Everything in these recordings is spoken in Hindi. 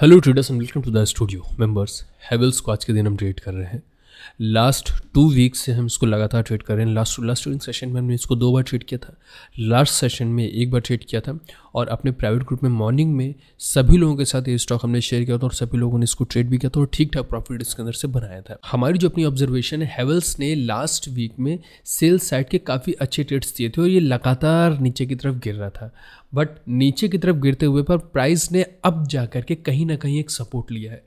hello traders and welcome to the studio members Havells को आज के दिन हम ट्रेड कर रहे हैं लास्ट टू वीक्स से हम इसको लगातार ट्रेड कर रहे हैं लास्ट लास्ट ट्रेडिंग सेशन में हमने इसको दो बार ट्रेड किया था लास्ट सेशन में एक बार ट्रेड किया था और अपने प्राइवेट ग्रुप में मॉर्निंग में सभी लोगों के साथ ये स्टॉक हमने शेयर किया था और सभी लोगों ने इसको ट्रेड भी किया था और ठीक ठाक प्रॉफिट इसके अंदर से बनाया था हमारी जो अपनी ऑब्जर्वेशन है हेवल्स ने लास्ट वीक में सेल साइड के काफ़ी अच्छे ट्रेड्स दिए थे और ये लगातार नीचे की तरफ गिर रहा था बट नीचे की तरफ गिरते हुए पर प्राइस ने अब जा करके कहीं ना कहीं एक सपोर्ट लिया है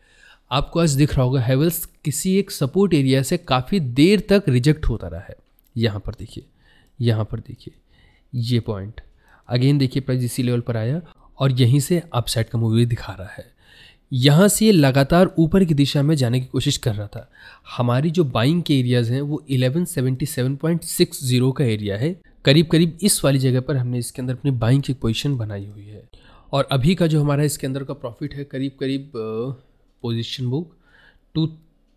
आपको आज दिख रहा होगा हैवल्स किसी एक सपोर्ट एरिया से काफ़ी देर तक रिजेक्ट होता रहा है यहाँ पर देखिए यहाँ पर देखिए ये पॉइंट अगेन देखिए प्राइस इसी लेवल पर आया और यहीं से अपसाइड का मूवी दिखा रहा है यहाँ से ये लगातार ऊपर की दिशा में जाने की कोशिश कर रहा था हमारी जो बाइंग के एरियाज़ हैं वो 1177.60 का एरिया है करीब करीब इस वाली जगह पर हमने इसके अंदर अपनी बाइंग की पोजीशन बनाई हुई है और अभी का जो हमारा इसके अंदर का प्रॉफिट है करीब करीब position book two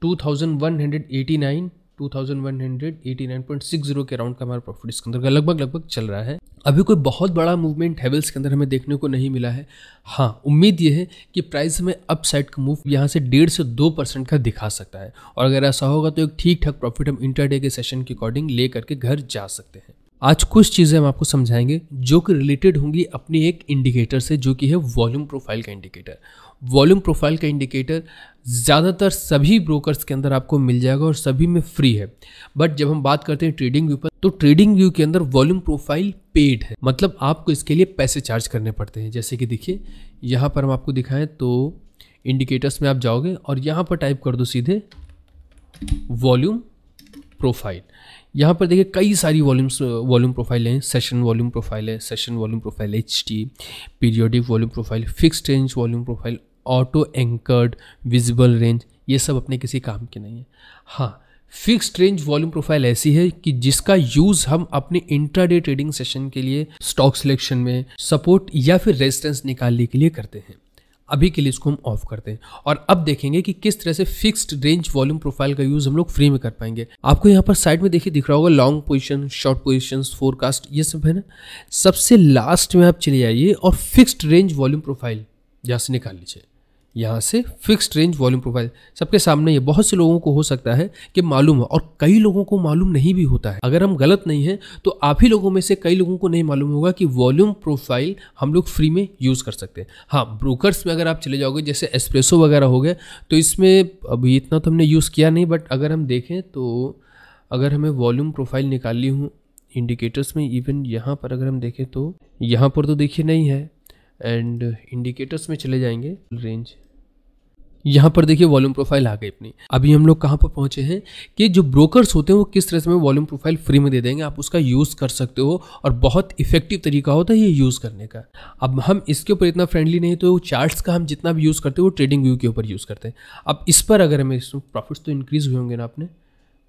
two thousand one hundred eighty nine two thousand one hundred eighty nine point six zero के अराउंड का हमारा प्रॉफिट इसके अंदर का लगभग लगभग चल रहा है अभी कोई बहुत बड़ा मूवमेंट हेवल्स के अंदर हमें देखने को नहीं मिला है हाँ उम्मीद ये है कि प्राइस हमें अप साइड का मूव यहाँ से डेढ़ से दो परसेंट का दिखा सकता है और अगर ऐसा होगा तो एक ठीक ठाक प्रॉफिट हम इंटरडे के सेशन के अकॉर्डिंग ले करके घर जा सकते हैं आज कुछ चीज़ें हम आपको समझाएंगे जो कि रिलेटेड होंगी अपनी एक इंडिकेटर से जो कि है वॉल्यूम प्रोफाइल का इंडिकेटर वॉल्यूम प्रोफाइल का इंडिकेटर ज़्यादातर सभी ब्रोकर्स के अंदर आपको मिल जाएगा और सभी में फ्री है बट जब हम बात करते हैं ट्रेडिंग व्यू पर तो ट्रेडिंग व्यू के अंदर वॉल्यूम प्रोफाइल पेड है मतलब आपको इसके लिए पैसे चार्ज करने पड़ते हैं जैसे कि देखिए यहाँ पर हम आपको दिखाएं तो इंडिकेटर्स में आप जाओगे और यहाँ पर टाइप कर दो सीधे वॉल्यूम प्रोफाइल यहाँ पर देखिए कई सारी वॉल्यूम्स वॉल्यूम प्रोफाइल हैं सेशन वॉल्यूम प्रोफाइल है session volume profile H T periodic volume profile fixed range volume profile auto anchored visible range ये सब अपने किसी काम के नहीं है हाँ फिक्स्ड रेंज वॉल्यूम प्रोफाइल ऐसी है कि जिसका यूज़ हम अपने इंट्राडे ट्रेडिंग सेशन के लिए स्टॉक सिलेक्शन में सपोर्ट या फिर रेजिस्टेंस निकालने के लिए करते हैं अभी के लिए इसको हम ऑफ करते हैं और अब देखेंगे कि किस तरह से फिक्स्ड रेंज वॉल्यूम प्रोफाइल का यूज हम लोग फ्री में कर पाएंगे आपको यहाँ पर साइड में देखिए दिख रहा होगा long position short position forecast ये सब है ना सबसे लास्ट में आप चले जाइए और फिक्स्ड रेंज वॉल्यूम प्रोफाइल यहाँ से निकाल लीजिए यहाँ से फिक्स्ड रेंज वॉल्यूम प्रोफाइल सबके सामने ये बहुत से लोगों को हो सकता है कि मालूम हो और कई लोगों को मालूम नहीं भी होता है अगर हम गलत नहीं हैं तो आप ही लोगों में से कई लोगों को नहीं मालूम होगा कि वॉल्यूम प्रोफाइल हम लोग फ्री में यूज़ कर सकते हैं हाँ ब्रोकर्स में अगर आप चले जाओगे जैसे एस्प्रेसो वगैरह हो गए तो इसमें अभी इतना तो हमने यूज़ किया नहीं बट अगर हम देखें तो अगर हमें वॉल्यूम प्रोफाइल निकालनी हूँ इंडिकेटर्स में इवन यहाँ पर अगर हम देखें तो यहाँ पर तो देखिए नहीं है एंड इंडिकेटर्स में चले जाएंगे रेंज यहाँ पर देखिए वॉल्यूम प्रोफाइल आ गई अपनी अभी हम लोग कहाँ पर पहुँचे हैं कि जो ब्रोकर्स होते हैं वो किस तरह से वॉल्यूम प्रोफाइल फ्री में दे देंगे आप उसका यूज़ कर सकते हो और बहुत इफेक्टिव तरीका होता है ये यूज़ करने का अब हम इसके ऊपर इतना फ्रेंडली नहीं तो चार्ट्स का हम जितना भी यूज़ करते हैं वो ट्रेडिंग व्यू के ऊपर यूज़ करते हैं अब इस पर अगर हमें इसमें प्रॉफिट्स तो इंक्रीज़ हुए होंगे ना आपने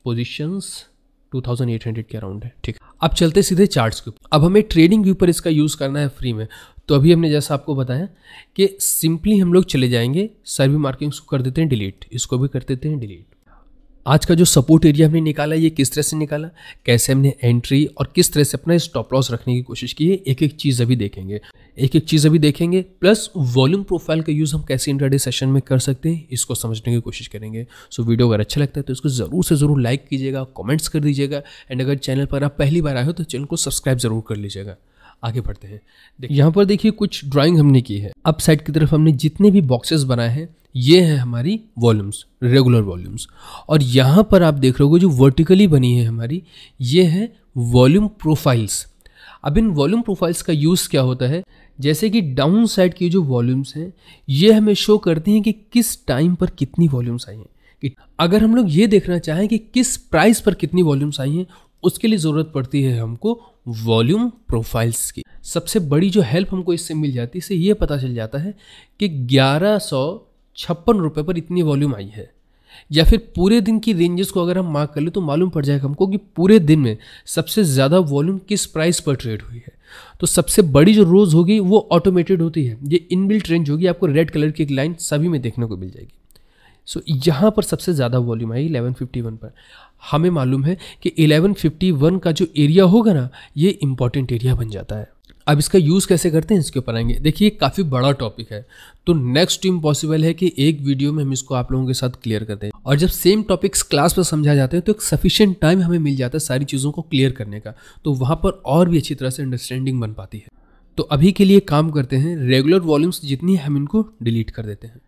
पोजिशंस 2800 के अराउंड है ठीक अब चलते सीधे चार्ट्स के अब हमें ट्रेडिंग व्यू पर इसका यूज़ करना है फ्री में तो अभी हमने जैसा आपको बताया कि सिंपली हम लोग चले जाएंगे सर्वी मार्किंग्स को कर देते हैं डिलीट इसको भी कर देते हैं डिलीट आज का जो सपोर्ट एरिया हमने निकाला ये किस तरह से निकाला कैसे हमने एंट्री और किस तरह से अपना स्टॉप लॉस रखने की कोशिश की है एक एक चीज़ अभी देखेंगे एक एक चीज़ अभी देखेंगे प्लस वॉल्यूम प्रोफाइल का यूज़ हम कैसे इंटरडे सेशन में कर सकते हैं इसको समझने की कोशिश करेंगे सो so, वीडियो अगर अच्छा लगता है तो इसको ज़रूर से ज़रूर लाइक कीजिएगा कॉमेंट्स कर दीजिएगा एंड अगर चैनल पर आप पहली बार आए हो तो चैनल को सब्सक्राइब ज़रूर कर लीजिएगा आगे बढ़ते हैं यहाँ पर देखिए कुछ ड्राइंग हमने की है अप साइड की तरफ हमने जितने भी बॉक्सेस बनाए हैं ये हैं हमारी वॉल्यूम्स रेगुलर वॉल्यूम्स और यहाँ पर आप देख रहे हो जो वर्टिकली बनी है हमारी ये है वॉल्यूम प्रोफाइल्स अब इन वॉल्यूम प्रोफाइल्स का यूज़ क्या होता है जैसे कि डाउन साइड की जो वॉल्यूम्स हैं ये हमें शो करती हैं कि किस टाइम पर कितनी वॉल्यूम्स आई हैं कि अगर हम लोग ये देखना चाहें कि किस प्राइस पर कितनी वॉल्यूम्स आई हैं उसके लिए ज़रूरत पड़ती है हमको वॉल्यूम प्रोफाइल्स की सबसे बड़ी जो हेल्प हमको इससे मिल जाती है इससे ये पता चल जाता है कि ग्यारह सौ छप्पन रुपये पर इतनी वॉल्यूम आई है या फिर पूरे दिन की रेंजेस को अगर हम मार्क कर लें तो मालूम पड़ जाएगा हमको कि पूरे दिन में सबसे ज़्यादा वॉल्यूम किस प्राइस पर ट्रेड हुई है तो सबसे बड़ी जो रोज होगी वो ऑटोमेटेड होती है ये इनबिल्ट रेंज होगी आपको रेड कलर की एक लाइन सभी में देखने को मिल जाएगी सो so, यहाँ पर सबसे ज़्यादा वॉल्यूम आई 1151 पर हमें मालूम है कि 1151 का जो एरिया होगा ना ये इम्पॉर्टेंट एरिया बन जाता है अब इसका यूज़ कैसे करते हैं इसके ऊपर आएंगे देखिए काफ़ी बड़ा टॉपिक है तो नेक्स्ट इम्पॉसिबल है कि एक वीडियो में हम इसको आप लोगों के साथ क्लियर कर दें और जब सेम टॉपिक्स क्लास में समझा जाते हैं तो एक सफिशियंट टाइम हमें मिल जाता है सारी चीज़ों को क्लियर करने का तो वहाँ पर और भी अच्छी तरह से अंडरस्टैंडिंग बन पाती है तो अभी के लिए काम करते हैं रेगुलर वॉल्यूम्स जितनी हम इनको डिलीट कर देते हैं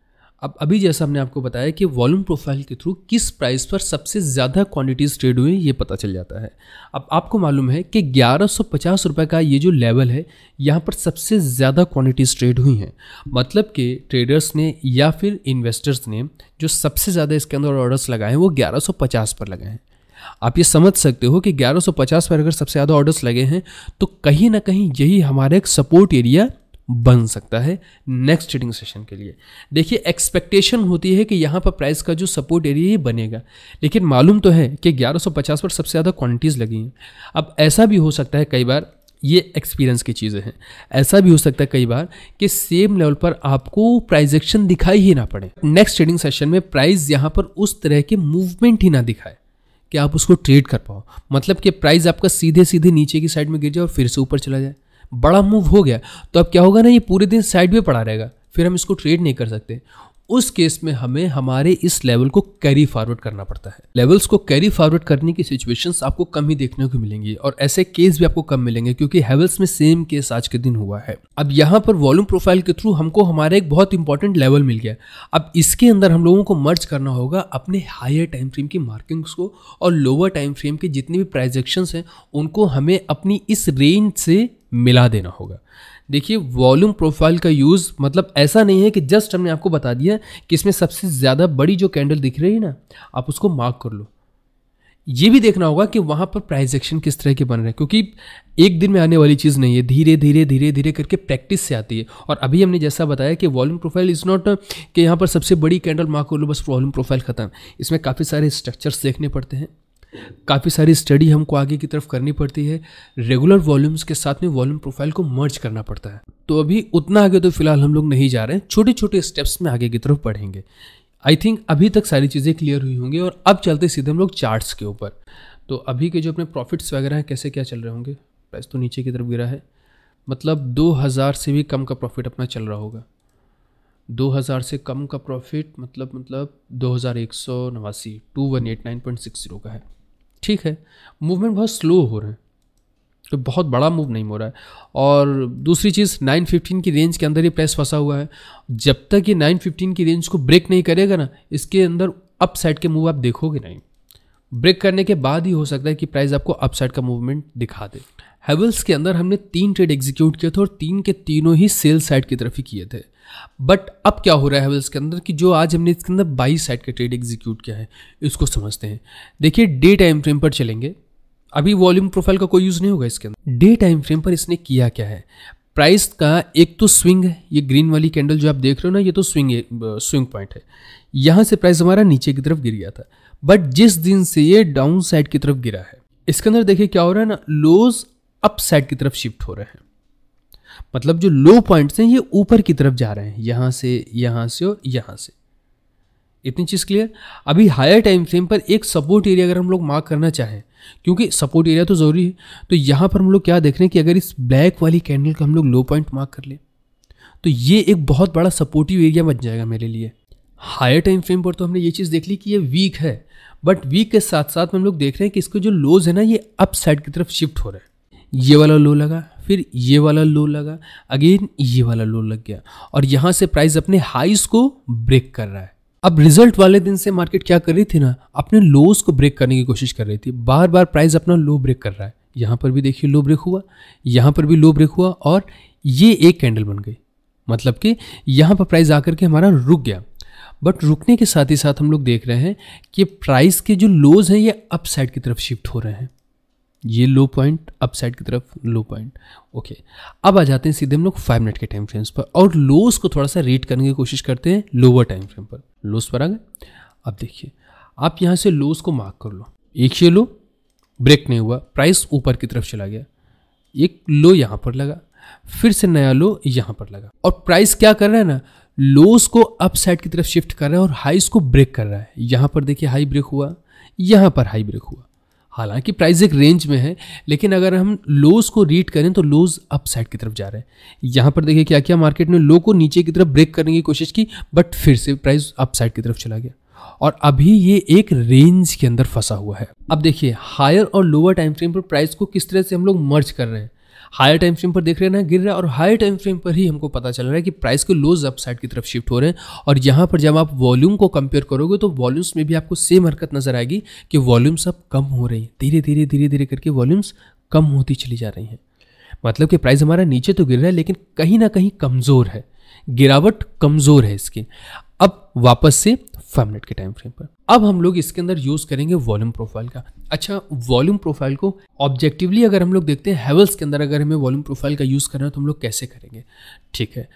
अब अभी जैसा हमने आपको बताया कि वॉल्यूम प्रोफाइल के थ्रू किस प्राइस पर सबसे ज़्यादा क्वांटिटीज ट्रेड हुई ये पता चल जाता है अब आपको मालूम है कि ग्यारह सौ पचास रुपये का ये जो लेवल है यहाँ पर सबसे ज़्यादा क्वांटिटीज ट्रेड हुई हैं मतलब कि ट्रेडर्स ने या फिर इन्वेस्टर्स ने जो सबसे ज़्यादा इसके अंदर ऑर्डर्स लगाए हैं वो ग्यारह सौ पचास पर लगाए हैं आप ये समझ सकते हो कि 1150 पर अगर सबसे ज़्यादा ऑर्डर्स लगे हैं तो कहीं ना कहीं यही हमारा एक सपोर्ट एरिया बन सकता है नेक्स्ट ट्रेडिंग सेशन के लिए देखिए एक्सपेक्टेशन होती है कि यहाँ पर प्राइस का जो सपोर्ट एरिया ये बनेगा लेकिन मालूम तो है कि 1150 पर सबसे ज़्यादा क्वांटिटीज़ लगी हैं अब ऐसा भी हो सकता है कई बार ये एक्सपीरियंस की चीज़ें हैं ऐसा भी हो सकता है कई बार कि सेम लेवल पर आपको प्राइज एक्शन दिखाई ही ना पड़े नेक्स्ट ट्रेडिंग सेशन में प्राइस यहाँ पर उस तरह के मूवमेंट ही ना दिखाए कि आप उसको ट्रेड कर पाओ मतलब कि प्राइस आपका सीधे सीधे नीचे की साइड में गिर जाए और फिर से ऊपर चला जाए बड़ा मूव हो गया तो अब क्या होगा ना ये पूरे दिन साइड में पड़ा रहेगा फिर हम इसको ट्रेड नहीं कर सकते उस केस में हमें हमारे इस लेवल को कैरी फॉरवर्ड करना पड़ता है लेवल्स को कैरी फॉरवर्ड करने की सिचुएशंस आपको कम ही देखने को मिलेंगी और ऐसे केस भी आपको कम मिलेंगे क्योंकि हेवल्स में सेम केस आज के दिन हुआ है अब यहाँ पर वॉल्यूम प्रोफाइल के थ्रू हमको हमारा एक बहुत इंपॉर्टेंट लेवल मिल गया अब इसके अंदर हम लोगों को मर्ज करना होगा अपने हायर टाइम फ्रेम की मार्किंग्स को और लोअर टाइम फ्रेम के जितने भी प्राइजेक्शन हैं उनको हमें अपनी इस रेंज से मिला देना होगा देखिए वॉल्यूम प्रोफाइल का यूज़ मतलब ऐसा नहीं है कि जस्ट हमने आपको बता दिया कि इसमें सबसे ज़्यादा बड़ी जो कैंडल दिख रही है ना आप उसको मार्क कर लो ये भी देखना होगा कि वहाँ पर प्राइस एक्शन किस तरह के बन रहे हैं क्योंकि एक दिन में आने वाली चीज़ नहीं है धीरे धीरे धीरे धीरे करके प्रैक्टिस से आती है और अभी हमने जैसा बताया कि वॉल्यूम प्रोफाइल इज़ नॉट कि यहाँ पर सबसे बड़ी कैंडल मार्क कर लो बस वॉल्यूम प्रोफाइल ख़त्म इसमें काफ़ी सारे स्ट्रक्चर्स देखने पड़ते हैं काफ़ी सारी स्टडी हमको आगे की तरफ करनी पड़ती है रेगुलर वॉल्यूम्स के साथ में वॉल्यूम प्रोफाइल को मर्ज करना पड़ता है तो अभी उतना आगे तो फिलहाल हम लोग नहीं जा रहे हैं छोटे छोटे स्टेप्स में आगे की तरफ बढ़ेंगे आई थिंक अभी तक सारी चीज़ें क्लियर हुई होंगी और अब चलते सीधे हम लोग चार्ट्स के ऊपर तो अभी के जो अपने प्रॉफिट्स वगैरह हैं कैसे क्या चल रहे होंगे प्राइस तो नीचे की तरफ गिरा है मतलब 2000 से भी कम का प्रॉफिट अपना चल रहा होगा 2000 से कम का प्रॉफिट मतलब मतलब दो हज़ार एक सौ नवासी two one eight nine point six zero का है ठीक है मूवमेंट बहुत स्लो हो रहा है तो बहुत बड़ा मूव नहीं हो रहा है और दूसरी चीज़ 915 की रेंज के अंदर ये प्रेस फंसा हुआ है जब तक ये 915 की रेंज को ब्रेक नहीं करेगा ना इसके अंदर अप साइड के मूव आप देखोगे नहीं ब्रेक करने के बाद ही हो सकता है कि प्राइस आपको अप साइड का मूवमेंट दिखा दे हैवल्स के अंदर हमने तीन ट्रेड एग्जीक्यूट किए थे और तीन के तीनों ही सेल साइड की तरफ ही किए थे बट अब क्या हो रहा है इसके अंदर कि जो आज हमने इसके अंदर बाई साइड का ट्रेड एग्जीक्यूट किया है इसको समझते हैं देखिए डे टाइम फ्रेम पर चलेंगे अभी वॉल्यूम प्रोफाइल का कोई यूज़ नहीं होगा इसके अंदर डे टाइम फ्रेम पर इसने किया क्या है प्राइस का एक तो स्विंग है ये ग्रीन वाली कैंडल जो आप देख रहे हो ना ये तो स्विंग स्विंग पॉइंट है यहाँ से प्राइस हमारा नीचे की तरफ गिर गया था बट जिस दिन से ये डाउन साइड की तरफ गिरा है इसके अंदर देखिए क्या हो रहा है ना लोज अप साइड की तरफ शिफ्ट हो रहे हैं मतलब जो लो पॉइंट्स हैं ये ऊपर की तरफ जा रहे हैं यहाँ से यहाँ से और यहाँ से इतनी चीज़ क्लियर अभी हायर टाइम फ्रेम पर एक सपोर्ट एरिया अगर हम लोग मार्क करना चाहें क्योंकि सपोर्ट एरिया तो ज़रूरी है तो यहाँ पर हम लोग क्या देख रहे हैं कि अगर इस ब्लैक वाली कैंडल का हम लोग लो पॉइंट मार्क कर लें तो ये एक बहुत बड़ा सपोर्टिव एरिया बन जाएगा मेरे लिए हायर टाइम फ्रेम पर तो हमने ये चीज़ देख ली कि ये वीक है बट वीक के साथ साथ हम लोग देख रहे हैं कि इसके जो लोज है ना ये अप साइड की तरफ शिफ्ट हो रहा है ये वाला लो लगा फिर ये वाला लो लगा अगेन ये वाला लो लग गया और यहाँ से प्राइस अपने हाइस को ब्रेक कर रहा है अब रिजल्ट वाले दिन से मार्केट क्या कर रही थी ना अपने लोज को ब्रेक करने की कोशिश कर रही थी बार बार प्राइस अपना लो ब्रेक कर रहा है यहाँ पर भी देखिए लो ब्रेक हुआ यहाँ पर भी लो ब्रेक हुआ और ये एक कैंडल बन गई मतलब कि यहाँ पर प्राइस आकर के हमारा रुक गया बट रुकने के साथ ही साथ हम लोग देख रहे हैं कि प्राइस के जो लोज हैं ये अपसाइड की तरफ शिफ्ट हो रहे हैं ये लो पॉइंट अपसाइड की तरफ लो पॉइंट ओके अब आ जाते हैं सीधे हम लोग फाइव मिनट के टाइम फ्रेम्स पर और लोस को थोड़ा सा रीड करने की कोशिश करते हैं लोअर टाइम फ्रेम पर लोस पर आ गए अब देखिए आप यहाँ से लोस को मार्क कर लो एक ये लो ब्रेक नहीं हुआ प्राइस ऊपर की तरफ चला गया एक लो यहाँ पर लगा फिर से नया लो यहाँ पर लगा और प्राइस क्या कर रहा है ना लोस को अप साइड की तरफ शिफ्ट कर रहा है और हाईस को ब्रेक कर रहा है यहाँ पर देखिए हाई ब्रेक हुआ यहाँ पर हाई ब्रेक हुआ हालांकि प्राइस एक रेंज में है लेकिन अगर हम लोज़ को रीड करें तो लोज़ अप साइड की तरफ जा रहे हैं यहाँ पर देखिए क्या क्या मार्केट ने लो को नीचे की तरफ ब्रेक करने की कोशिश की बट फिर से प्राइस अप साइड की तरफ चला गया और अभी ये एक रेंज के अंदर फंसा हुआ है अब देखिए हायर और लोअर टाइम फ्रेम पर प्राइस को किस तरह से हम लोग मर्ज कर रहे हैं हायर टाइम फ्रेम पर देख रहे हैं ना गिर रहा है और हायर टाइम फ्रेम पर ही हमको पता चल रहा है कि प्राइस को लोज अपसाइड की तरफ शिफ्ट हो रहे हैं और यहाँ पर जब आप वॉल्यूम को कंपेयर करोगे तो वॉल्यूम्स में भी आपको सेम हरकत नजर आएगी कि वॉल्यूम्स अब कम हो रही है धीरे धीरे धीरे धीरे करके वॉल्यूम्स कम होती चली जा रही हैं मतलब कि प्राइस हमारा नीचे तो गिर रहा है लेकिन कहीं ना कहीं कमज़ोर है गिरावट कमज़ोर है इसकी अब वापस से फाइव मिनट के टाइम फ्रेम पर अब हम लोग इसके अंदर यूज करेंगे वॉल्यूम प्रोफाइल का अच्छा वॉल्यूम प्रोफाइल को ऑब्जेक्टिवली अगर हम लोग देखते हैं हेवल्स के अंदर अगर हमें वॉल्यूम प्रोफाइल का यूज करना है तो हम लोग कैसे करेंगे ठीक है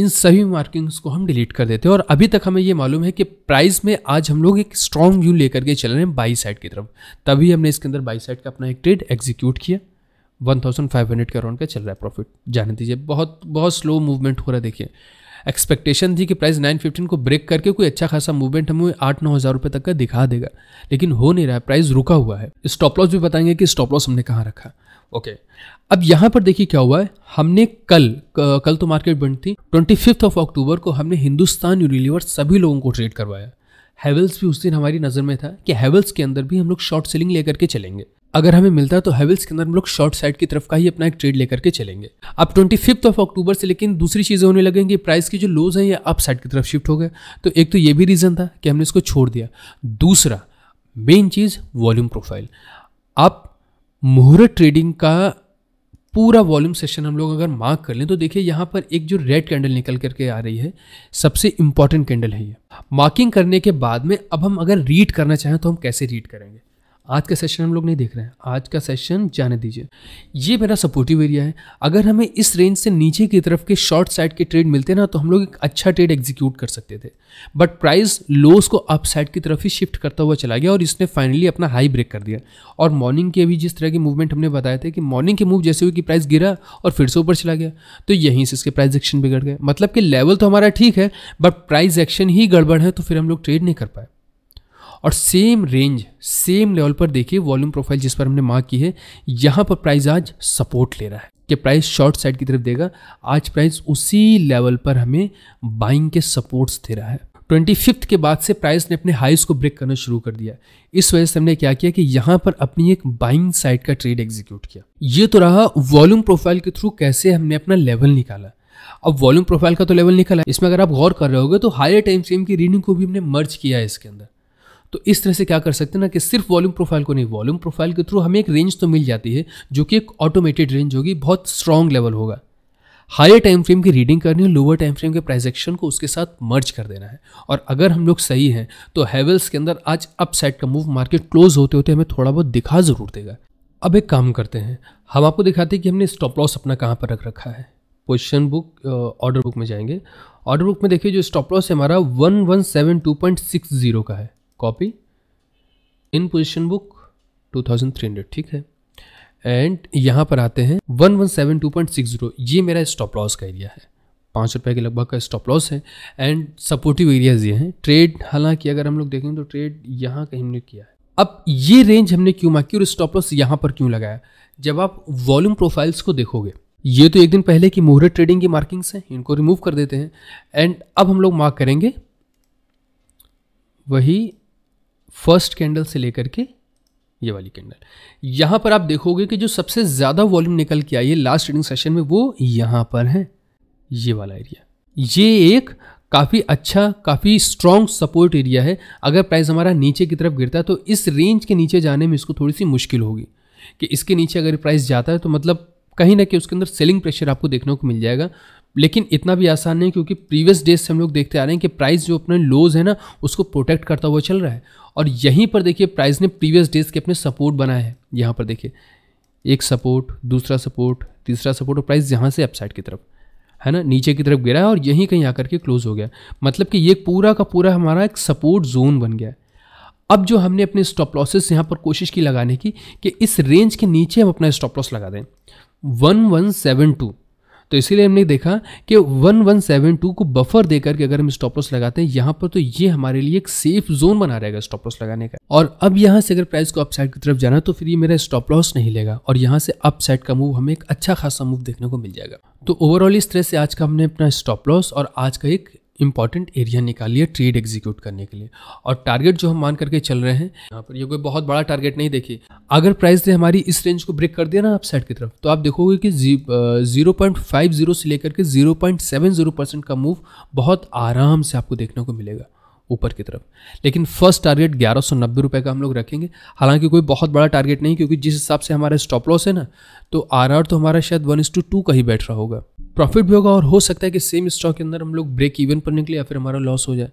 इन सभी मार्किंग्स को हम डिलीट कर देते हैं और अभी तक हमें ये मालूम है कि प्राइस में आज हम लोग एक स्ट्रॉन्ग व्यू लेकर के चल रहे हैं बाई साइड की तरफ तभी हमने इसके अंदर बाई साइड का अपना एक ट्रेड एग्जीक्यूट किया 1500 का राउंड का चल रहा है प्रॉफिट जाने दीजिए बहुत बहुत स्लो मूवमेंट हो रहा है देखिए एक्सपेक्टेशन थी कि प्राइस 915 को ब्रेक करके कोई अच्छा खासा मूवमेंट हमें आठ नौ हज़ार रुपये तक का दिखा देगा लेकिन हो नहीं रहा है प्राइस रुका हुआ है स्टॉप लॉस भी बताएंगे कि स्टॉप लॉस हमने कहाँ रखा ओके अब यहाँ पर देखिए क्या हुआ है हमने कल कल तो मार्केट बंद थी ट्वेंटी फिफ्थ ऑफ अक्टूबर को हमने हिंदुस्तान यूनिलीवर सभी लोगों को ट्रेड करवाया हैवल्स भी उस दिन हमारी नज़र में था कि हैवल्स के अंदर भी हम लोग शॉर्ट सेलिंग लेकर के चलेंगे अगर हमें मिलता तो हेवल्स के अंदर हम लोग शॉर्ट साइड की तरफ का ही अपना एक ट्रेड लेकर के चलेंगे अब ट्वेंटी फिफ्थ ऑफ अक्टूबर से लेकिन दूसरी चीज़ें होने लगेंगी प्राइस की जो लोज हैं ये अप साइड की तरफ शिफ्ट हो गए तो एक तो ये भी रीज़न था कि हमने इसको छोड़ दिया दूसरा मेन चीज़ वॉल्यूम प्रोफाइल आप मुहूर्त ट्रेडिंग का पूरा वॉल्यूम सेशन हम लोग अगर मार्क कर लें तो देखिए यहाँ पर एक जो रेड कैंडल निकल करके आ रही है सबसे इंपॉर्टेंट कैंडल है ये मार्किंग करने के बाद में अब हम अगर रीड करना चाहें तो हम कैसे रीड करेंगे आज का सेशन हम लोग नहीं देख रहे हैं आज का सेशन जाने दीजिए ये मेरा सपोर्टिव एरिया है अगर हमें इस रेंज से नीचे की तरफ के शॉर्ट साइड के ट्रेड मिलते ना तो हम लोग एक अच्छा ट्रेड एग्जीक्यूट कर सकते थे बट प्राइस लोस को अप साइड की तरफ ही शिफ्ट करता हुआ चला गया और इसने फाइनली अपना हाई ब्रेक कर दिया और मॉर्निंग के अभी जिस तरह के मूवमेंट हमने बताया थे कि मॉर्निंग के मूव जैसे हुई कि प्राइस गिरा और फिर से ऊपर चला गया तो यहीं से इसके प्राइस एक्शन बिगड़ गए मतलब कि लेवल तो हमारा ठीक है बट प्राइस एक्शन ही गड़बड़ है तो फिर हम लोग ट्रेड नहीं कर पाए और सेम रेंज सेम लेवल पर देखिए वॉल्यूम प्रोफाइल जिस पर हमने मार्क की है यहाँ पर प्राइस आज सपोर्ट ले रहा है कि प्राइस शॉर्ट साइड की तरफ देगा आज प्राइस उसी लेवल पर हमें बाइंग के सपोर्ट्स दे रहा है ट्वेंटी फिफ्थ के बाद से प्राइस ने अपने हाइस को ब्रेक करना शुरू कर दिया इस वजह से हमने क्या किया कि यहाँ पर अपनी एक बाइंग साइड का ट्रेड एग्जीक्यूट किया ये तो रहा वॉल्यूम प्रोफाइल के थ्रू कैसे हमने अपना लेवल निकाला अब वॉल्यूम प्रोफाइल का तो लेवल निकला है इसमें अगर आप गौर कर रहे होगे तो हायर टाइम फ्रेम की रीडिंग को भी हमने मर्ज किया है इसके अंदर तो इस तरह से क्या कर सकते हैं ना कि सिर्फ वॉल्यूम प्रोफाइल को नहीं वॉल्यूम प्रोफाइल के थ्रू हमें एक रेंज तो मिल जाती है जो कि एक ऑटोमेटेड रेंज होगी बहुत स्ट्रॉन्ग लेवल होगा हायर टाइम फ्रेम की रीडिंग करनी है लोअर टाइम फ्रेम के प्राइजेक्शन को उसके साथ मर्ज कर देना है और अगर हम लोग सही हैं तो हैवल्स के अंदर आज अपसाइड का मूव मार्केट क्लोज होते होते हमें थोड़ा बहुत दिखा ज़रूर देगा अब एक काम करते हैं हम आपको दिखाते हैं कि हमने स्टॉप लॉस अपना कहाँ पर रख रखा है पोजिशन बुक ऑर्डर बुक में जाएंगे ऑर्डर बुक में देखिए जो स्टॉप लॉस है हमारा one one seven two point six zero का है copy in position book two thousand three hundred ठीक है एंड यहाँ पर आते हैं one one seven two point zero ये मेरा स्टॉप लॉस का एरिया है पाँच रुपये के लगभग का स्टॉप लॉस है एंड सपोर्टिव एरियाज ये हैं ट्रेड हालांकि अगर हम लोग देखें तो ट्रेड यहाँ कहीं हमने किया है अब ये रेंज हमने क्यों मांगी और स्टॉप लॉस यहाँ पर क्यों लगाया जब आप वॉल्यूम प्रोफाइल्स को देखोगे ये तो एक दिन पहले की मोहरे ट्रेडिंग की मार्किंग्स हैं इनको रिमूव कर देते हैं एंड अब हम लोग मार्क करेंगे वही फर्स्ट कैंडल से लेकर के ये वाली कैंडल यहाँ पर आप देखोगे कि जो सबसे ज़्यादा वॉल्यूम निकल के आई है लास्ट ट्रेडिंग सेशन में वो यहाँ पर है ये वाला एरिया ये एक काफ़ी अच्छा काफ़ी स्ट्रॉन्ग सपोर्ट एरिया है अगर प्राइस हमारा नीचे की तरफ गिरता है तो इस रेंज के नीचे जाने में इसको थोड़ी सी मुश्किल होगी कि इसके नीचे अगर प्राइस जाता है तो मतलब कहीं ना कहीं उसके अंदर सेलिंग प्रेशर आपको देखने को मिल जाएगा लेकिन इतना भी आसान नहीं क्योंकि प्रीवियस डेज से हम लोग देखते आ रहे हैं कि प्राइस जो अपने लोज है ना उसको प्रोटेक्ट करता हुआ चल रहा है और यहीं पर देखिए प्राइस ने प्रीवियस डेज के अपने सपोर्ट बनाए हैं यहाँ पर देखिए एक सपोर्ट दूसरा सपोर्ट तीसरा सपोर्ट और प्राइस यहाँ से अपसाइड की तरफ है ना नीचे की तरफ गिरा है और यहीं कहीं आकर के क्लोज हो गया मतलब कि ये पूरा का पूरा हमारा एक सपोर्ट जोन बन गया है अब जो हमने अपने स्टॉप लॉसेस यहाँ पर कोशिश की लगाने की कि इस रेंज के नीचे हम अपना स्टॉप लॉस लगा दें वन वन सेवन टू तो इसीलिए हमने देखा कि 1172 को बफर देकर के अगर हम स्टॉप लॉस लगाते हैं यहां पर तो ये हमारे लिए एक सेफ जोन बना रहेगा स्टॉप लॉस लगाने का और अब यहां से अगर प्राइस को अपसाइड की तरफ जाना तो फिर ये मेरा स्टॉप लॉस नहीं लेगा और यहां से अपसाइड का मूव हमें एक अच्छा खासा मूव देखने को मिल जाएगा तो ओवरऑल इस तरह से आज का हमने अपना स्टॉप लॉस और आज का एक इंपॉर्टेंट एरिया निकालिए ट्रेड एग्जीक्यूट करने के लिए और टारगेट जो हम मान करके चल रहे हैं यहाँ पर ये कोई बहुत बड़ा टारगेट नहीं देखिए अगर प्राइस ने हमारी इस रेंज को ब्रेक कर दिया ना आप साइड की तरफ तो आप देखोगे कि जीरो पॉइंट फाइव जीरो से लेकर के zero point seven zero percent का मूव बहुत आराम से आपको देखने को मिलेगा ऊपर की तरफ लेकिन फर्स्ट टारगेट ग्यारह सौ नब्बे रुपये का हम लोग रखेंगे हालांकि कोई बहुत बड़ा टारगेट नहीं क्योंकि जिस हिसाब से हमारा स्टॉप लॉस है ना तो आर आर तो हमारा शायद वन इस टू टू का ही बैठ रहा होगा प्रॉफिट भी होगा और हो सकता है कि सेम स्टॉक के अंदर हम लोग ब्रेक इवन पर निकले या फिर हमारा लॉस हो जाए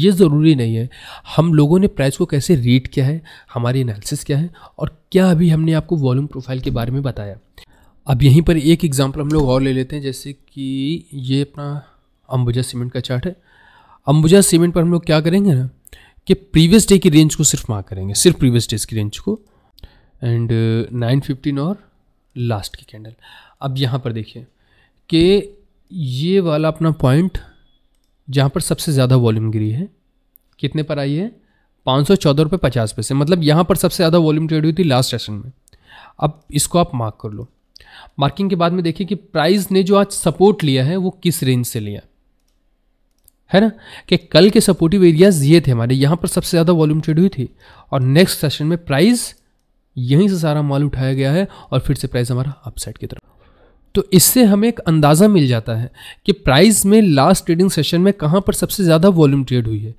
ये ज़रूरी नहीं है हम लोगों ने प्राइस को कैसे रीड किया है हमारी एनालिसिस क्या है और क्या अभी हमने आपको वॉल्यूम प्रोफाइल के बारे में बताया अब यहीं पर एक एग्जाम्पल हम लोग और ले लेते हैं जैसे कि ये अपना अंबुजा सीमेंट का चार्ट है अंबुजा सीमेंट पर हम लोग क्या करेंगे ना कि प्रीवियस डे की रेंज को सिर्फ मार्क करेंगे सिर्फ प्रीवियस डेज की रेंज को एंड नाइन फिफ्टीन और लास्ट की कैंडल अब यहाँ पर देखिए कि ये वाला अपना पॉइंट जहाँ पर सबसे ज़्यादा वॉल्यूम गिरी है कितने पर आई है पाँच सौ चौदह रुपये पचास पैसे मतलब यहाँ पर सबसे ज़्यादा वॉल्यूम ट्रेड हुई थी लास्ट सेशन में अब इसको आप मार्क कर लो मार्किंग के बाद में देखिए कि प्राइस ने जो आज सपोर्ट लिया है वो किस रेंज से लिया है ना कि कल के सपोर्टिव एरियाज ये थे हमारे यहाँ पर सबसे ज़्यादा वॉल्यूम ट्रेड हुई थी और नेक्स्ट सेशन में प्राइस यहीं से सारा माल उठाया गया है और फिर से प्राइस हमारा अपसाइड की तरफ तो इससे हमें एक अंदाज़ा मिल जाता है कि प्राइस में लास्ट ट्रेडिंग सेशन में कहाँ पर सबसे ज़्यादा वॉल्यूम ट्रेड हुई है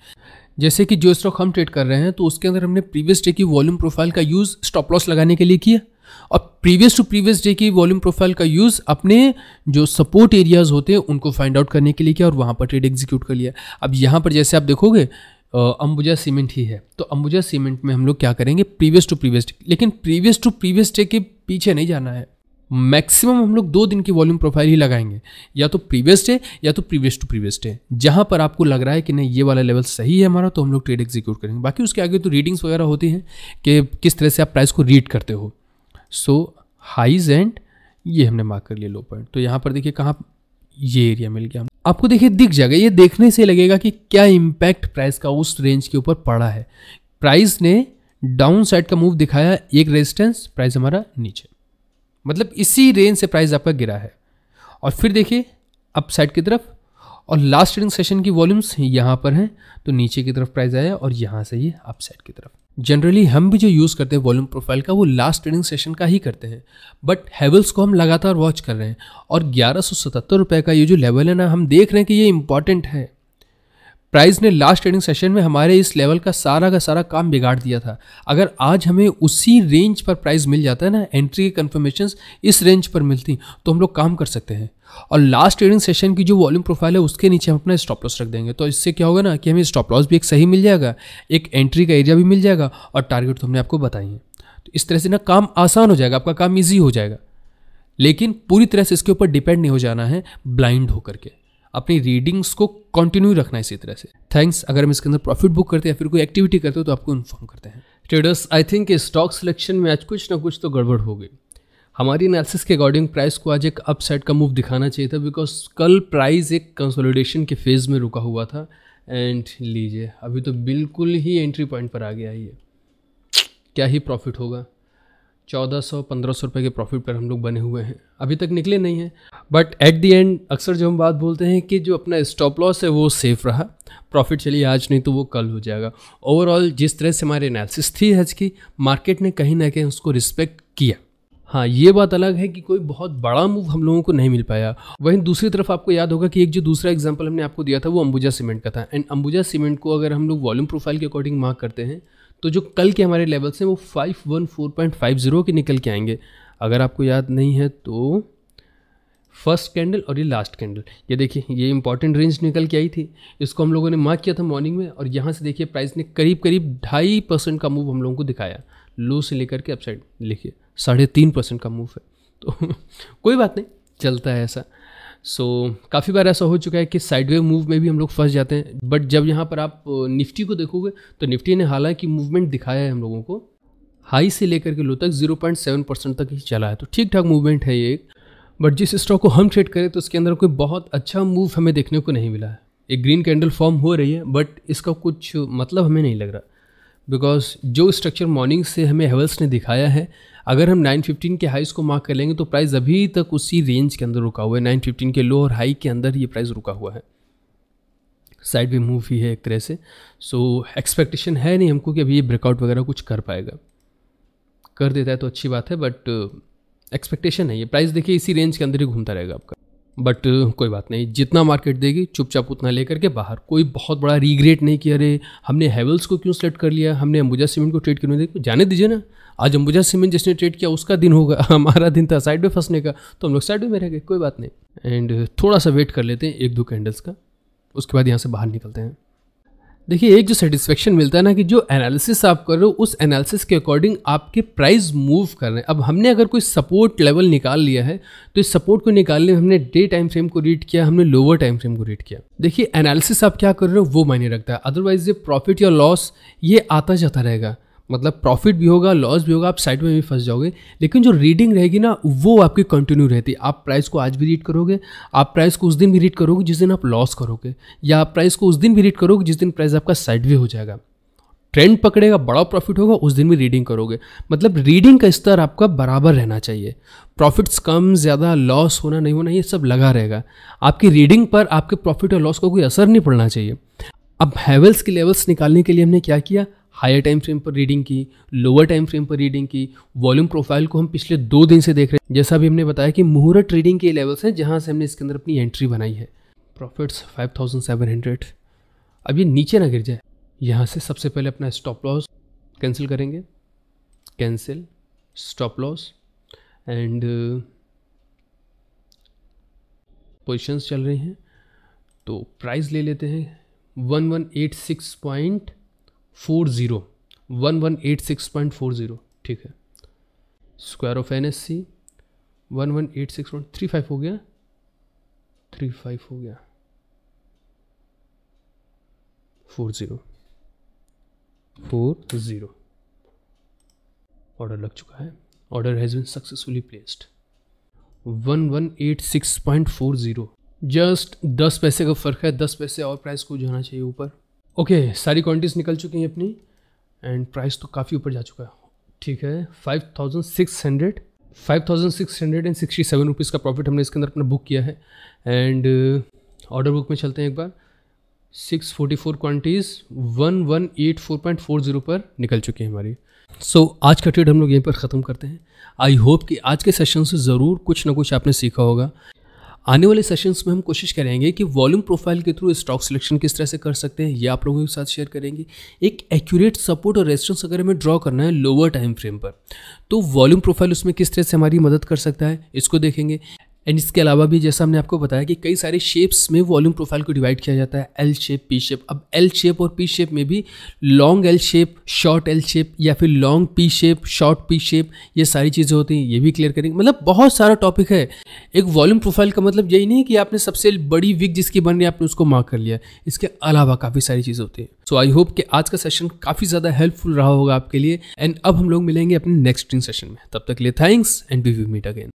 जैसे कि जो स्टॉक हम ट्रेड कर रहे हैं तो उसके अंदर हमने प्रीवियस डे की वॉल्यूम प्रोफाइल का यूज़ स्टॉप लॉस लगाने के लिए किया और प्रीवियस टू प्रीवियस डे की वॉल्यूम प्रोफाइल का यूज़ अपने जो सपोर्ट एरियाज़ होते हैं उनको फाइंड आउट करने के लिए किया और वहाँ पर ट्रेड एग्जीक्यूट कर लिया अब यहाँ पर जैसे आप देखोगे अंबुजा सीमेंट ही है तो अंबुजा सीमेंट में हम लोग क्या करेंगे प्रीवियस टू प्रीवियस डे लेकिन प्रीवियस टू प्रीवियस डे के पीछे नहीं जाना है मैक्सिमम हम लोग दो दिन की वॉल्यूम प्रोफाइल ही लगाएंगे या तो प्रीवियस डे या तो प्रीवियस टू प्रीवियस डे जहाँ पर आपको लग रहा है कि नहीं ये वाला लेवल सही है हमारा तो हम लोग ट्रेड एग्जीक्यूट करेंगे बाकी उसके आगे तो रीडिंग्स वगैरह होती हैं कि किस तरह से आप प्राइस को रीड करते हो सो हाइज एंड ये हमने मार्क कर लिया लो पॉइंट तो यहाँ पर देखिए कहाँ ये एरिया मिल गया आपको देखिए दिख जाएगा ये देखने से लगेगा कि क्या इम्पैक्ट प्राइस का उस रेंज के ऊपर पड़ा है प्राइस ने डाउन साइड का मूव दिखाया एक रेजिस्टेंस प्राइस हमारा नीचे मतलब इसी रेंज से प्राइस आपका गिरा है और फिर देखिए अप साइड की तरफ और लास्ट ट्रेडिंग सेशन की वॉल्यूम्स यहाँ पर हैं तो नीचे की तरफ प्राइस आया और यहाँ से ये अप साइड की तरफ जनरली हम भी जो यूज़ करते हैं वॉल्यूम प्रोफाइल का वो लास्ट ट्रेडिंग सेशन का ही करते हैं बट हेवल्स को हम लगातार वॉच कर रहे हैं और ग्यारह रुपए का ये जो लेवल है ना हम देख रहे हैं कि ये इंपॉर्टेंट है प्राइस ने लास्ट ट्रेडिंग सेशन में हमारे इस लेवल का सारा का सारा काम बिगाड़ दिया था अगर आज हमें उसी रेंज पर प्राइस मिल जाता है ना एंट्री की कन्फर्मेशन इस रेंज पर मिलती तो हम लोग काम कर सकते हैं और लास्ट ट्रेडिंग सेशन की जो वॉल्यूम प्रोफाइल है उसके नीचे हम अपना स्टॉप लॉस रख देंगे तो इससे क्या होगा ना कि हमें स्टॉप लॉस भी एक सही मिल जाएगा एक एंट्री का एरिया भी मिल जाएगा और टारगेट तो हमने आपको बताई है तो इस तरह से ना काम आसान हो जाएगा आपका काम ईजी हो जाएगा लेकिन पूरी तरह से इसके ऊपर डिपेंड नहीं हो जाना है ब्लाइंड होकर के अपनी रीडिंग्स को कंटिन्यू रखना इसी तरह से थैंक्स अगर हम इसके अंदर प्रॉफिट बुक करते हैं फिर कोई एक्टिविटी करते हो तो आपको इन्फॉर्म करते हैं traders I think stock selection में आज कुछ ना कुछ तो गड़बड़ हो गई हमारी एनालिसिस के अकॉर्डिंग प्राइस को आज एक अपसाइड का मूव दिखाना चाहिए था बिकॉज कल प्राइस एक कंसोलिडेशन के फेज़ में रुका हुआ था एंड लीजिए अभी तो बिल्कुल ही एंट्री पॉइंट पर आ गया ये क्या ही प्रॉफिट होगा चौदह सौ पंद्रह सौ रुपये के प्रॉफिट पर हम लोग बने हुए हैं अभी तक निकले नहीं हैं बट एट दी एंड अक्सर जो हम बात बोलते हैं कि जो अपना स्टॉप लॉस है वो सेफ रहा प्रॉफिट चलिए आज नहीं तो वो कल हो जाएगा ओवरऑल जिस तरह से हमारी एनालिसिस थी आज की मार्केट ने कहीं ना कहीं उसको रिस्पेक्ट किया हाँ ये बात अलग है कि कोई बहुत बड़ा मूव हम लोगों को नहीं मिल पाया वहीं दूसरी तरफ आपको याद होगा कि एक जो दूसरा एग्जाम्पल हमने आपको दिया था वो अंबुजा सीमेंट का था एंड अंबुजा सीमेंट को अगर हम लोग वॉल्यूम प्रोफाइल के अकॉर्डिंग मार्क करते हैं तो जो कल के हमारे लेवल्स हैं वो five one four point five zero के निकल के आएंगे अगर आपको याद नहीं है तो फर्स्ट कैंडल और ये लास्ट कैंडल ये देखिए ये इंपॉर्टेंट रेंज निकल के आई थी इसको हम लोगों ने मार्क किया था मॉर्निंग में और यहाँ से देखिए प्राइस ने करीब करीब ढाई परसेंट का मूव हम लोगों को दिखाया लो से लेकर के अपसाइड लिखिए साढ़े तीन परसेंट का मूव है तो कोई बात नहीं चलता है ऐसा सो so, काफ़ी बार ऐसा हो चुका है कि साइडवे मूव में भी हम लोग फंस जाते हैं बट जब यहाँ पर आप निफ्टी को देखोगे तो निफ्टी ने हालांकि मूवमेंट दिखाया है हम लोगों को हाई से लेकर के लो तक 0.7 परसेंट तक ही चला है तो ठीक ठाक मूवमेंट है ये एक बट जिस स्टॉक को हम ट्रेड करें तो उसके अंदर कोई बहुत अच्छा मूव हमें देखने को नहीं मिला है एक ग्रीन कैंडल फॉर्म हो रही है बट इसका कुछ मतलब हमें नहीं लग रहा बिकॉज जो स्ट्रक्चर मॉर्निंग से हमें हेवल्स ने दिखाया है अगर हम 915 के हाइस को मार्क कर लेंगे तो प्राइस अभी तक उसी रेंज के अंदर रुका हुआ है 915 के लो और हाई के अंदर ये प्राइस रुका हुआ है साइड भी मूव ही है एक तरह से सो so, एक्सपेक्टेशन है नहीं हमको कि अभी ये ब्रेकआउट वगैरह कुछ कर पाएगा कर देता है तो अच्छी बात है बट एक्सपेक्टेशन uh, है ये प्राइस देखिए इसी रेंज के अंदर ही घूमता रहेगा आपका बट कोई बात नहीं जितना मार्केट देगी चुपचाप उतना लेकर के बाहर कोई बहुत बड़ा रिग्रेट नहीं किया अरे हमने हेवल्स को क्यों सेलेक्ट कर लिया हमने अंबुजा सीमेंट को ट्रेड क्यों नहीं देखा जाने दीजिए ना आज अंबुजा सीमेंट जिसने ट्रेड किया उसका दिन होगा हमारा दिन था साइड में फंसने का तो हम लोग साइड में रह गए कोई बात नहीं एंड थोड़ा सा वेट कर लेते हैं एक दो कैंडल्स का उसके बाद यहाँ से बाहर निकलते हैं देखिए एक जो सेटिस्फेक्शन मिलता है ना कि जो एनालिसिस आप कर रहे हो उस एनालिसिस के अकॉर्डिंग आपके प्राइस मूव कर रहे हैं अब हमने अगर कोई सपोर्ट लेवल निकाल लिया है तो इस सपोर्ट को निकालने में हमने डे टाइम फ्रेम को रीड किया हमने लोअर टाइम फ्रेम को रीड किया देखिए एनालिसिस आप क्या कर रहे हो वो मायने रखता है अदरवाइज ये प्रॉफिट या लॉस ये आता जाता रहेगा मतलब प्रॉफिट भी होगा लॉस भी होगा आप साइड में भी फंस जाओगे लेकिन जो रीडिंग रहेगी ना वो आपकी कंटिन्यू रहती है आप प्राइस को आज भी रीड करोगे आप प्राइस को उस दिन भी रीड करोगे जिस दिन आप लॉस करोगे या आप प्राइस को उस दिन भी रीड करोगे जिस दिन प्राइस आपका साइड भी हो जाएगा ट्रेंड पकड़ेगा बड़ा प्रॉफिट होगा उस दिन भी रीडिंग करोगे मतलब रीडिंग का स्तर आपका बराबर रहना चाहिए प्रॉफिट्स कम ज़्यादा लॉस होना नहीं होना ये सब लगा रहेगा आपकी रीडिंग पर आपके प्रॉफिट और लॉस का को कोई असर नहीं पड़ना चाहिए अब हैवल्स के लेवल्स निकालने के लिए हमने क्या किया हायर टाइम फ्रेम पर रीडिंग की लोअर टाइम फ्रेम पर रीडिंग की वॉल्यूम प्रोफाइल को हम पिछले दो दिन से देख रहे हैं जैसा भी हमने बताया कि मुहूर्त रीडिंग के लेवल्स हैं जहाँ से हमने इसके अंदर अपनी एंट्री बनाई है प्रॉफिट्स 5700 अब ये नीचे ना गिर जाए यहाँ से सबसे पहले अपना स्टॉप लॉस कैंसिल करेंगे cancel stop loss and positions चल रही हैं तो प्राइस ले लेते हैं one one eight six point four zero one one eight six point four zero ठीक है square off N S C one one eight six point three five हो गया थ्री फाइव हो गया four zero four zero order लग चुका है order has been successfully placed one one eight six point four zero just दस पैसे का फ़र्क है दस पैसे और प्राइस को जाना चाहिए ऊपर ओके okay, सारी क्वान्टिटीज़ निकल चुकी हैं अपनी एंड प्राइस तो काफ़ी ऊपर जा चुका है ठीक है five thousand six hundred five thousand six hundred and sixty seven rupees का प्रॉफिट हमने इसके अंदर अपना बुक किया है एंड ऑर्डर बुक में चलते हैं एक बार six forty four quantities one one eight four point four zero पर निकल चुकी है हमारी सो so, आज का ट्रेड हम लोग यहीं पर ख़त्म करते हैं आई होप कि आज के सेशन से ज़रूर कुछ ना कुछ आपने सीखा होगा आने वाले सेशंस में हम कोशिश करेंगे कि वॉल्यूम प्रोफाइल के थ्रू स्टॉक सिलेक्शन किस तरह से कर सकते हैं ये आप लोगों के साथ शेयर करेंगे एक एक्यूरेट सपोर्ट और रेजिस्टेंस अगर हमें ड्रॉ करना है लोअर टाइम फ्रेम पर तो वॉल्यूम प्रोफाइल उसमें किस तरह से हमारी मदद कर सकता है इसको देखेंगे एंड इसके अलावा भी जैसा हमने आपको बताया कि कई सारे शेप्स में वॉल्यूम प्रोफाइल को डिवाइड किया जाता है एल शेप पी शेप अब एल शेप और पी शेप में भी long L shape short L shape या फिर long P shape short P shape ये सारी चीज़ें होती हैं ये भी क्लियर करेंगे मतलब बहुत सारा टॉपिक है एक वॉल्यूम प्रोफाइल का मतलब यही नहीं कि आपने सबसे बड़ी विग जिसकी बन रही है आपने उसको मार्क कर लिया इसके अलावा काफ़ी सारी चीज़ें होती हैं सो आई होप कि आज का सेशन काफ़ी ज़्यादा हेल्पफुल रहा होगा आपके लिए एंड अब हम लोग मिलेंगे अपने नेक्स्ट सेशन में तब तक लिए thanks and we we meet again